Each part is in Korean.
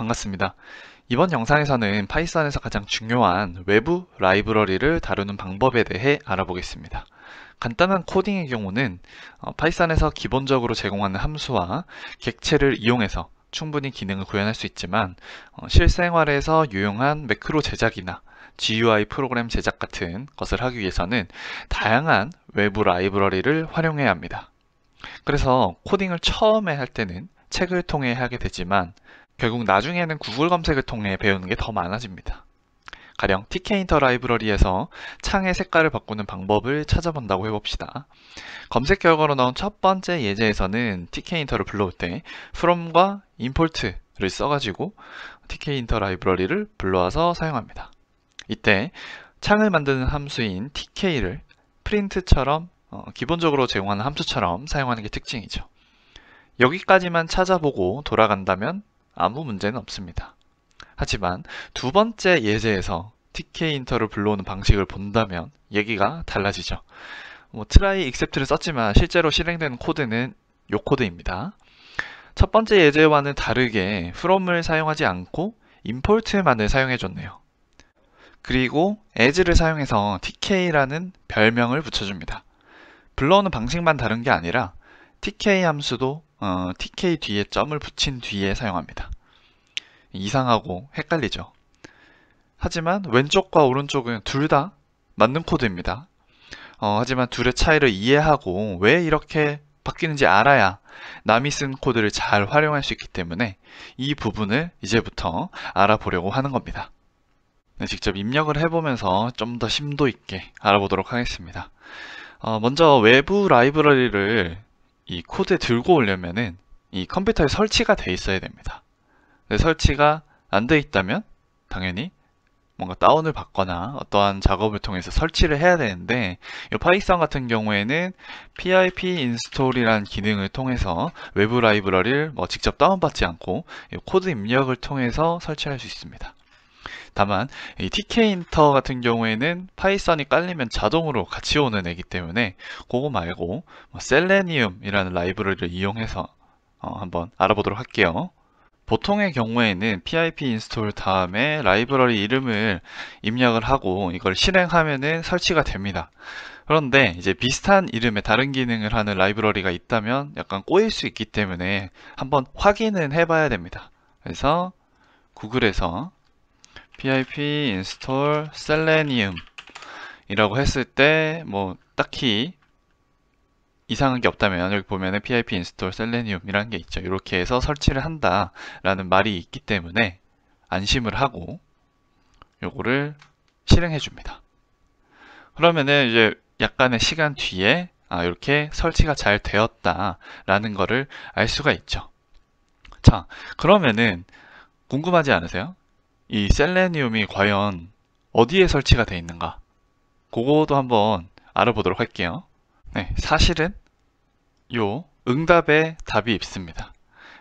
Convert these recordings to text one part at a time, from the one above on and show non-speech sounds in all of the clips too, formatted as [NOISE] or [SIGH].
반갑습니다. 이번 영상에서는 파이썬에서 가장 중요한 외부 라이브러리를 다루는 방법에 대해 알아보겠습니다. 간단한 코딩의 경우는 어, 파이썬에서 기본적으로 제공하는 함수와 객체를 이용해서 충분히 기능을 구현할 수 있지만 어, 실생활에서 유용한 매크로 제작이나 GUI 프로그램 제작 같은 것을 하기 위해서는 다양한 외부 라이브러리를 활용해야 합니다. 그래서 코딩을 처음에 할 때는 책을 통해 하게 되지만 결국 나중에는 구글 검색을 통해 배우는 게 더 많아집니다. 가령 t k i n t 라이브러리에서 창의 색깔을 바꾸는 방법을 찾아본다고 해봅시다. 검색 결과로 나온 첫 번째 예제에서는 t k i n t 를 불러올 때 from과 import를 써가지고 t k i n t 라이브러리를 불러와서 사용합니다. 이때 창을 만드는 함수인 tk를 프린트처럼 어, 기본적으로 제공하는 함수처럼 사용하는 게 특징이죠. 여기까지만 찾아보고 돌아간다면 아무 문제는 없습니다. 하지만 두 번째 예제에서 t k 인터를 불러오는 방식을 본다면 얘기가 달라지죠. 뭐 try except를 썼지만 실제로 실행되는 코드는 요 코드입니다. 첫 번째 예제와는 다르게 from을 사용하지 않고 import만을 사용해 줬네요. 그리고 as를 사용해서 tk라는 별명을 붙여줍니다. 불러오는 방식만 다른 게 아니라 tk 함수도 어, tk 뒤에 점을 붙인 뒤에 사용합니다. 이상하고 헷갈리죠. 하지만 왼쪽과 오른쪽은 둘 다 맞는 코드입니다. 어, 하지만 둘의 차이를 이해하고 왜 이렇게 바뀌는지 알아야 남이 쓴 코드를 잘 활용할 수 있기 때문에 이 부분을 이제부터 알아보려고 하는 겁니다. 네, 직접 입력을 해보면서 좀 더 심도 있게 알아보도록 하겠습니다. 어, 먼저 외부 라이브러리를 이 코드 들고 오려면은 이 컴퓨터에 설치가 돼 있어야 됩니다. 설치가 안 돼 있다면 당연히 뭔가 다운을 받거나 어떠한 작업을 통해서 설치를 해야 되는데 이 파이썬 같은 경우에는 pip install이란 기능을 통해서 외부 라이브러리를 뭐 직접 다운받지 않고 코드 입력을 통해서 설치할 수 있습니다. 다만 이 t k 인터 같은 경우에는 파이썬이 깔리면 자동으로 같이 오는 애기 때문에 그거 말고 뭐 셀레니움이라는 라이브러리를 이용해서 어, 한번 알아보도록 할게요. 보통의 경우에는 pip 인스톨 다음에 라이브러리 이름을 입력을 하고 이걸 실행하면은 설치가 됩니다. 그런데 이제 비슷한 이름의 다른 기능을 하는 라이브러리가 있다면 약간 꼬일 수 있기 때문에 한번 확인은 해봐야 됩니다. 그래서 구글에서 pip install selenium 이라고 했을 때 뭐 딱히 이상한 게 없다면 여기 보면은 pip install selenium 이라는 게 있죠 이렇게 해서 설치를 한다 라는 말이 있기 때문에 안심을 하고 요거를 실행해 줍니다 그러면은 이제 약간의 시간 뒤에 아, 이렇게 설치가 잘 되었다 라는 거를 알 수가 있죠 자 그러면은 궁금하지 않으세요? 이 셀레니움이 과연 어디에 설치가 되어 있는가 그거도 한번 알아보도록 할게요 네, 사실은 요 응답에 답이 있습니다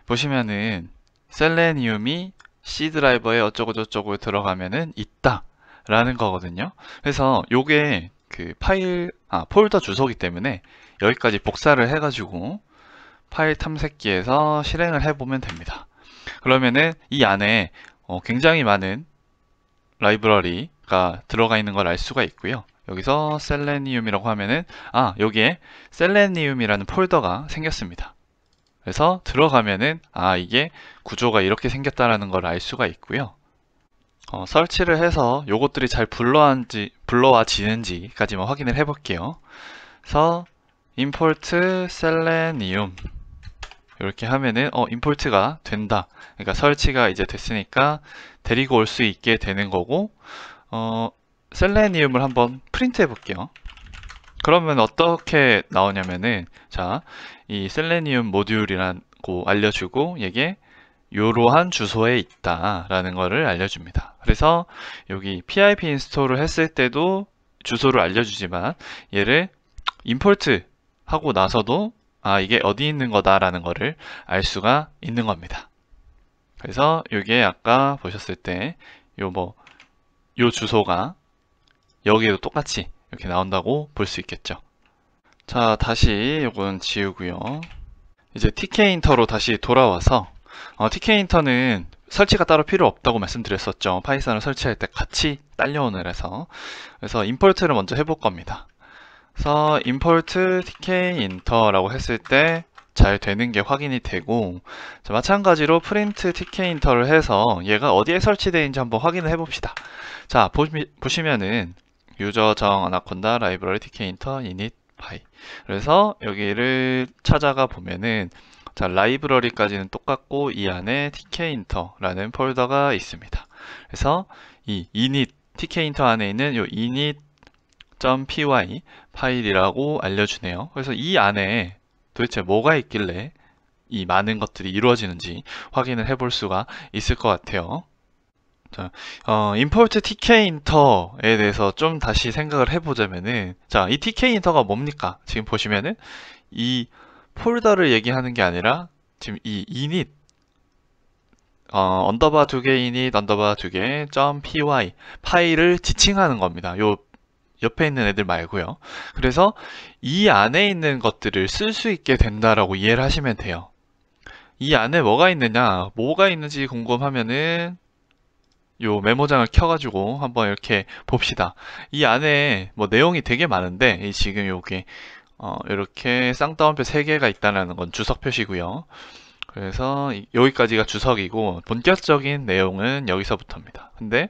보시면은 셀레니움이 C 드라이버에 어쩌고저쩌고 들어가면은 있다 라는 거거든요 그래서 요게 그 파일 아 폴더 주소기 때문에 여기까지 복사를 해 가지고 파일 탐색기에서 실행을 해 보면 됩니다 그러면은 이 안에 어, 굉장히 많은 라이브러리가 들어가 있는 걸 알 수가 있고요. 여기서 셀레니움이라고 하면은 아 여기에 셀레니움이라는 폴더가 생겼습니다. 그래서 들어가면은 아 이게 구조가 이렇게 생겼다라는 걸 알 수가 있고요. 어, 설치를 해서 요것들이 잘 불러한지, 불러와지는지까지만 뭐 확인을 해볼게요. 그래서 import selenium 이렇게 하면은 어임포트가 된다 그러니까 설치가 이제 됐으니까 데리고 올 수 있게 되는 거고 어 셀레니움을 한번 프린트 해 볼게요 그러면 어떻게 나오냐면은 자 이 셀레니움 모듈이라고 알려주고 이게 요러한 주소에 있다 라는 거를 알려줍니다 그래서 여기 pip 인스톨을 했을 때도 주소를 알려주지만 얘를 임폴트 하고 나서도 아 이게 어디 있는 거다라는 거를 알 수가 있는 겁니다. 그래서 여기에 아까 보셨을 때 요 뭐요 뭐, 주소가 여기에도 똑같이 이렇게 나온다고 볼 수 있겠죠. 자 다시 요건 지우고요. 이제 tkinter로 다시 돌아와서 어, tkinter는 설치가 따로 필요 없다고 말씀드렸었죠. 파이썬을 설치할 때 같이 딸려오느라서 그래서 임포트를 먼저 해볼 겁니다. 그래서 import tk inter라고 했을 때 잘 되는 게 확인이 되고 자, 마찬가지로 print tk inter를 해서 얘가 어디에 설치되어 있는지 한번 확인을 해봅시다. 자 보시, 보시면은 유저 정 아나콘다 라이브러리 tk inter init 파이 그래서 여기를 찾아가 보면은 자 라이브러리까지는 똑같고 이 안에 tkinter라는 폴더가 있습니다. 그래서 이 init tkinter 안에 있는 이 init .py 파일이라고 알려주네요. 그래서 이 안에 도대체 뭐가 있길래 이 많은 것들이 이루어지는지 확인을 해 볼 수가 있을 것 같아요. 자, 어, import tkinter에 대해서 좀 다시 생각을 해보자면은, 자, 이 tkinter가 뭡니까? 지금 보시면은 이 폴더를 얘기하는 게 아니라 지금 이 init 어, 언더바 두 개, init 언더바 두 개, .py 파일을 지칭하는 겁니다. 요 옆에 있는 애들 말고요. 그래서 이 안에 있는 것들을 쓸 수 있게 된다라고 이해를 하시면 돼요. 이 안에 뭐가 있느냐, 뭐가 있는지 궁금하면은 요 메모장을 켜가지고 한번 이렇게 봅시다. 이 안에 뭐 내용이 되게 많은데 지금 요게 어, 이렇게 쌍따옴표 3개가 있다는 라건 주석 표시고요. 그래서 여기까지가 주석이고 본격적인 내용은 여기서부터입니다. 근데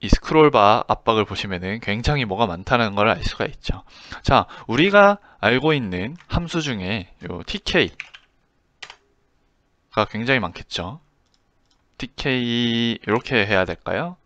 이 스크롤바 압박을 보시면은 굉장히 뭐가 많다는 걸 알 수가 있죠. 자, 우리가 알고 있는 함수 중에 요 tk가 굉장히 많겠죠. tk 이렇게 해야 될까요?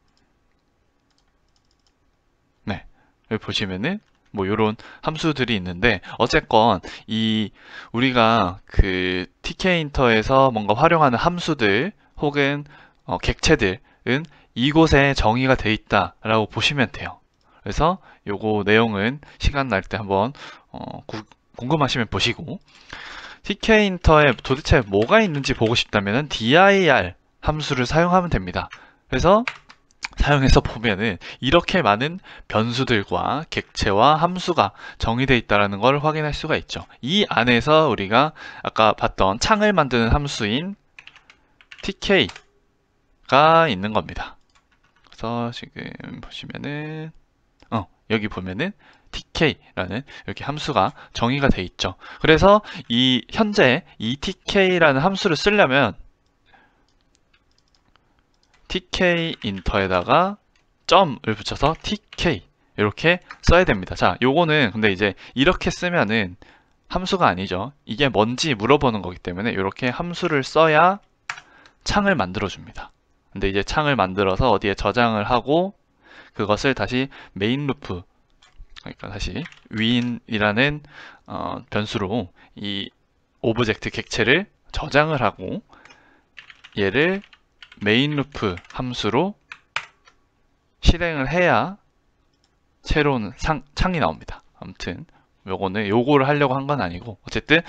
네, 여기 보시면은 뭐 요런 함수들이 있는데 어쨌건 이 우리가 그 tk 인터에서 뭔가 활용하는 함수들 혹은 어 객체들은 이곳에 정의가 돼 있다 라고 보시면 돼요 그래서 요거 내용은 시간 날 때 한번 어, 구, 궁금하시면 보시고 TK인터에 도대체 뭐가 있는지 보고 싶다면 dir 함수를 사용하면 됩니다 그래서 사용해서 보면은 이렇게 많은 변수들과 객체와 함수가 정의되어 있다는 걸 확인할 수가 있죠 이 안에서 우리가 아까 봤던 창을 만드는 함수인 tk가 있는 겁니다 그래서 지금 보시면은 어 여기 보면은 tk라는 이렇게 함수가 정의가 돼 있죠. 그래서 이 현재 이 tk라는 함수를 쓰려면 tk 인터에다가 점을 붙여서 tk 이렇게 써야 됩니다. 자, 요거는 근데 이제 이렇게 쓰면은 함수가 아니죠. 이게 뭔지 물어보는 거기 때문에 이렇게 함수를 써야 창을 만들어 줍니다. 근데 이제 창을 만들어서 어디에 저장을 하고 그것을 다시 메인 루프 그러니까 다시 위인이라는 어, 변수로 이 오브젝트 객체를 저장을 하고 얘를 메인 루프 함수로 실행을 해야 새로운 상, 창이 나옵니다. 아무튼 요거는 요거를 하려고 한 건 아니고 어쨌든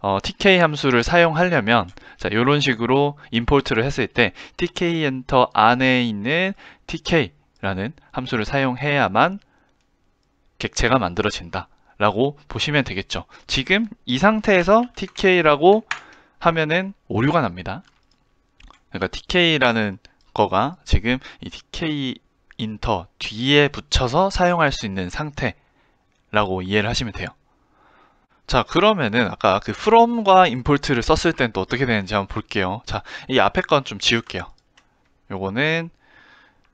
어, tk 함수를 사용하려면 자 요런 식으로 임포트를 했을 때 tk 엔터 안에 있는 tk라는 함수를 사용해야만 객체가 만들어진다 라고 보시면 되겠죠 지금 이 상태에서 tk라고 하면은 오류가 납니다 그러니까 tk라는 거가 지금 이 tk 인터 뒤에 붙여서 사용할 수 있는 상태 라고 이해를 하시면 돼요 자 그러면은 아까 그 from과 import를 썼을 땐 또 어떻게 되는지 한번 볼게요 자이 앞에 건 좀 지울게요 요거는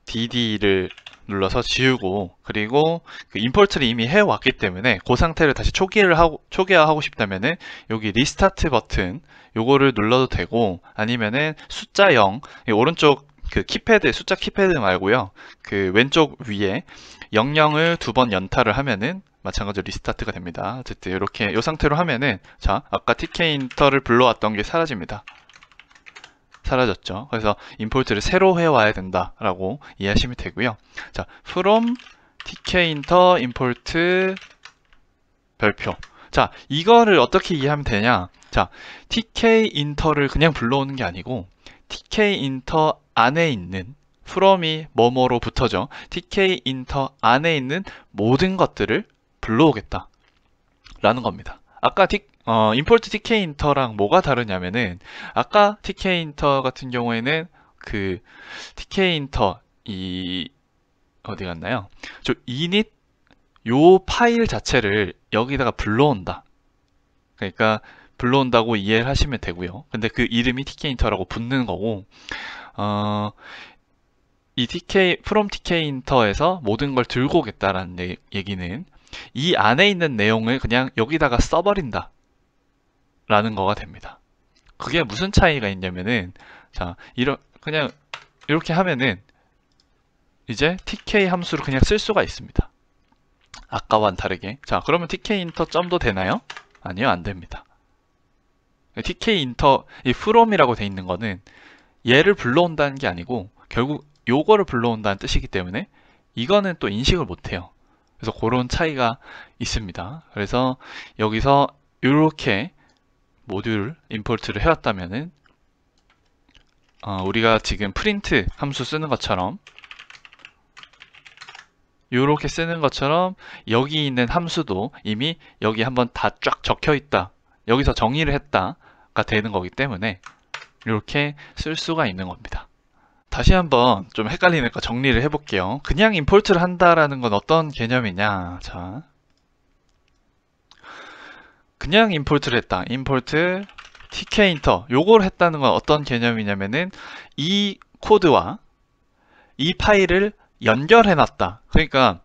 dd를 눌러서 지우고 그리고 그 import를 이미 해왔기 때문에 그 상태를 다시 초기를 하고 초기화하고 싶다면은 여기 restart 버튼 요거를 눌러도 되고 아니면은 숫자 0 오른쪽 그 키패드 숫자 키패드 말고요 그 왼쪽 위에 00을 두 번 연타를 하면은 마찬가지로 리스타트가 됩니다. 어쨌든 이렇게 이 상태로 하면은 자 아까 tk 인터를 불러왔던 게 사라집니다. 사라졌죠. 그래서 임포트를 새로 해와야 된다라고 이해하시면 되고요. 자 from tk 인터 import 별표 자 이거를 어떻게 이해하면 되냐 자 tk 인터를 그냥 불러오는 게 아니고 tk 인터 안에 있는 from이 뭐뭐로 붙어져 tk 인터 안에 있는 모든 것들을 불러오겠다 라는 겁니다 아까 디, 어, i m p o r tk 인터랑 뭐가 다르냐면은 아까 tk 인터 같은 경우에는 그 tk 인터 이 어디 갔나요? 저 init 요 파일 자체를 여기다가 불러온다 그러니까 불러온다고 이해를 하시면 되고요 근데 그 이름이 tk 인터라고 붙는 거고 어, 이 tk from tk 인터에서 모든 걸 들고 오겠다라는 얘기는 이 안에 있는 내용을 그냥 여기다가 써버린다 라는 거가 됩니다 그게 무슨 차이가 있냐면은 자 이런 그냥 이렇게 하면은 이제 tk 함수를 그냥 쓸 수가 있습니다 아까와는 다르게 자 그러면 tk 인터 점도 되나요? 아니요 안됩니다 tk 인터 이 from이라고 돼 있는 거는 얘를 불러온다는 게 아니고 결국 요거를 불러온다는 뜻이기 때문에 이거는 또 인식을 못해요 그래서 그런 차이가 있습니다. 그래서 여기서 이렇게 모듈 임포트를 해왔다면은 어, 우리가 지금 프린트 함수 쓰는 것처럼 이렇게 쓰는 것처럼 여기 있는 함수도 이미 여기 한번 다 쫙 적혀 있다 여기서 정의를 했다가 되는 거기 때문에 이렇게 쓸 수가 있는 겁니다 다시 한번 좀헷갈리는거 정리를 해볼게요. 그냥 임포트를 한다라는 건 어떤 개념이냐. 자, 그냥 임포트를 했다. 임포트 tkinter 요걸 했다는 건 어떤 개념이냐면은 이 코드와 이 파일을 연결해 놨다. 그러니까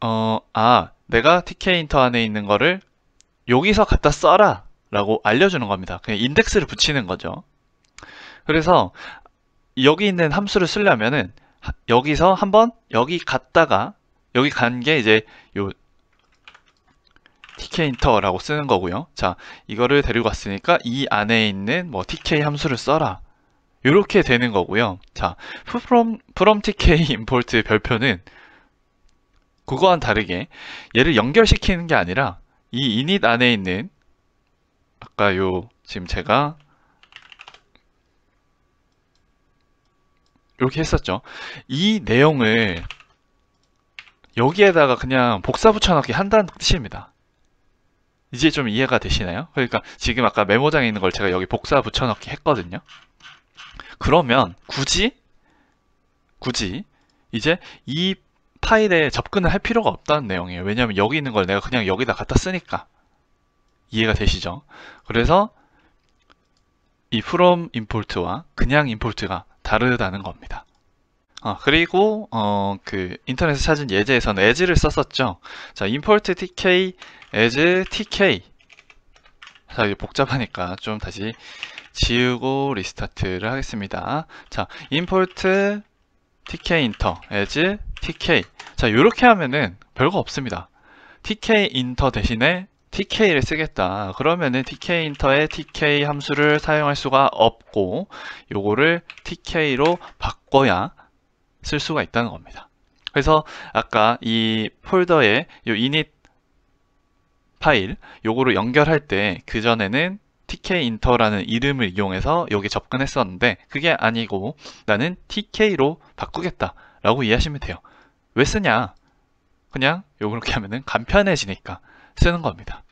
어, 아, 내가 tkinter 안에 있는 거를 여기서 갖다 써라 라고 알려주는 겁니다. 그냥 인덱스를 붙이는 거죠. 그래서 여기 있는 함수를 쓰려면은 여기서 한번 여기 갔다가 여기 간 게 이제 요 tk 인터라고 쓰는 거고요. 자, 이거를 데리고 왔으니까 이 안에 있는 뭐 tk 함수를 써라. 이렇게 되는 거고요. 자, from from tk import 별표는 그거와는 다르게 얘를 연결시키는 게 아니라 이 init 안에 있는 아까 요 지금 제가 이렇게 했었죠 이 내용을 여기에다가 그냥 복사 붙여넣기 한다는 뜻입니다 이제 좀 이해가 되시나요? 그러니까 지금 아까 메모장에 있는 걸 제가 여기 복사 붙여넣기 했거든요 그러면 굳이 굳이 이제 이 파일에 접근을 할 필요가 없다는 내용이에요 왜냐하면 여기 있는 걸 내가 그냥 여기다 갖다 쓰니까 이해가 되시죠? 그래서 이 from import와 그냥 import가 다르다는 겁니다. 아, 그리고 어, 그 인터넷에 찾은 예제에서는 as를 썼었죠. 자, import tk as tk 자, 이게 복잡하니까 좀 다시 지우고 리스타트를 하겠습니다. 자, import tk inter as tk 자, 이렇게 하면은 별거 없습니다. tk inter 대신에 TK를 쓰겠다. 그러면은 TK 인터의 TK 함수를 사용할 수가 없고 요거를 TK로 바꿔야 쓸 수가 있다는 겁니다. 그래서 아까 이 폴더에 요 init 파일 요거를 연결할 때 그전에는 tkinter라는 이름을 이용해서 여기 접근했었는데 그게 아니고 나는 tk로 바꾸겠다 라고 이해하시면 돼요 왜 쓰냐 그냥 요렇게 하면은 간편해지니까 쓰는 겁니다.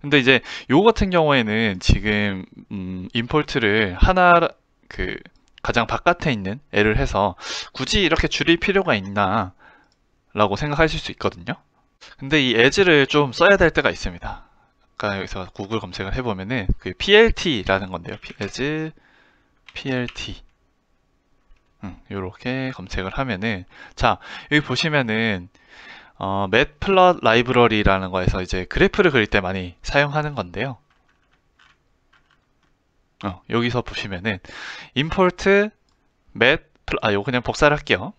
근데 이제 요 같은 경우에는 지금 음, 임포트를 하나 그 가장 바깥에 있는 애를 해서 굳이 이렇게 줄일 필요가 있나 라고 생각하실 수 있거든요 근데 이 edge를 좀 써야 될 때가 있습니다 아까 여기서 구글 검색을 해보면은 그 plt라는 건데요 edge plt 이렇게 음, 검색을 하면은 자 여기 보시면은 어, matplot l i b r a r y 라는 거에서 이제 그래프를 그릴 때 많이 사용하는 건데요. 어, 여기서 보시면은 import 맵, 아, 요 그냥 복사를 할게요.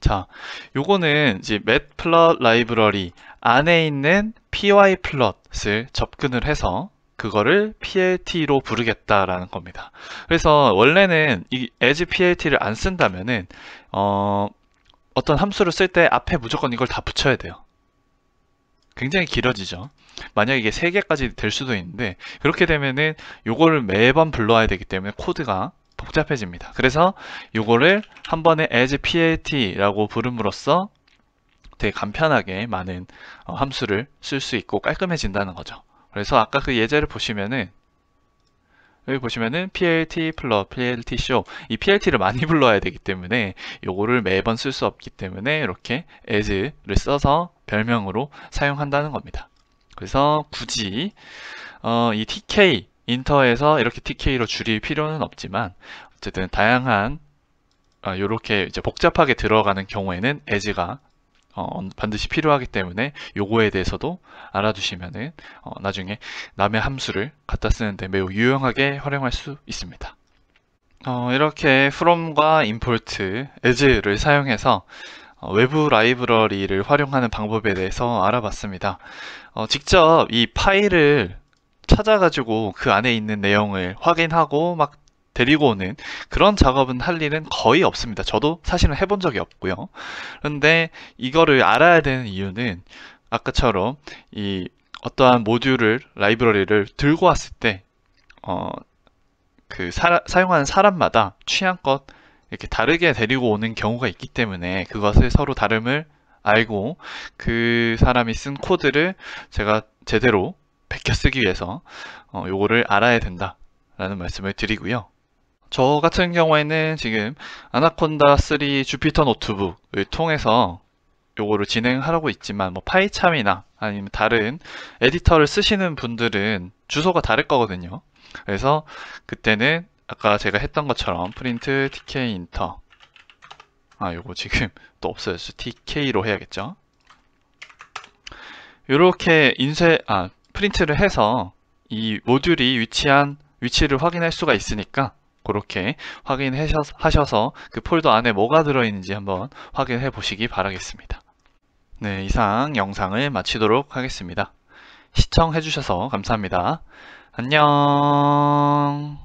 자, 요거는 이제 matplot library 안에 있는 pyplot을 접근을 해서 그거를 plt로 부르겠다라는 겁니다. 그래서 원래는 이 as plt를 안 쓴다면은 어 어떤 함수를 쓸 때 앞에 무조건 이걸 다 붙여야 돼요. 굉장히 길어지죠. 만약 에 이게 3개까지 될 수도 있는데 그렇게 되면은 요거를 매번 불러야 와 되기 때문에 코드가 복잡해집니다. 그래서 요거를 한 번에 as pat라고 부름으로써 되게 간편하게 많은 어, 함수를 쓸 수 있고 깔끔해진다는 거죠. 그래서 아까 그 예제를 보시면은 여기 보시면은 plt 플러 plt 쇼이 plt를 많이 [LAUGHS] 불러야 되기 때문에 요거를 매번 쓸 수 없기 때문에 이렇게 as를 써서 별명으로 사용한다는 겁니다. 그래서 굳이 어, 이 tk 인터에서 이렇게 TK로 줄일 필요는 없지만 어쨌든 다양한 이렇게 어, 이제 복잡하게 들어가는 경우에는 as가 어, 반드시 필요하기 때문에 요거에 대해서도 알아두시면은 어, 나중에 남의 함수를 갖다 쓰는데 매우 유용하게 활용할 수 있습니다. 어, 이렇게 from과 import, as를 사용해서 어, 외부 라이브러리를 활용하는 방법에 대해서 알아봤습니다. 어, 직접 이 파일을 찾아가지고 그 안에 있는 내용을 확인하고 막 데리고 오는 그런 작업은 할 일은 거의 없습니다. 저도 사실은 해본 적이 없고요. 그런데 이거를 알아야 되는 이유는 아까처럼 이 어떠한 모듈을 라이브러리를 들고 왔을 때 어, 그 사, 용하는 사람마다 취향껏 이렇게 다르게 데리고 오는 경우가 있기 때문에 그것을 서로 다름을 알고 그 사람이 쓴 코드를 제가 제대로 베껴 쓰기 위해서 어, 요거를 알아야 된다라는 말씀을 드리고요. 저 같은 경우에는 지금 아나콘다 3 주피터 노트북을 통해서 요거를 진행하라고 있지만 뭐 파이참이나 아니면 다른 에디터를 쓰시는 분들은 주소가 다를 거거든요. 그래서 그때는 아까 제가 했던 것처럼 프린트 tk 인터 아 요거 지금 [LAUGHS] 또 없어졌어 tk로 해야겠죠 요렇게 인쇄 아 프린트를 해서 이 모듈이 위치한 위치를 확인할 수가 있으니까 그렇게 확인하셔서 그 폴더 안에 뭐가 들어있는지 한번 확인해 보시기 바라겠습니다. 네, 이상 영상을 마치도록 하겠습니다. 시청해주셔서 감사합니다. 안녕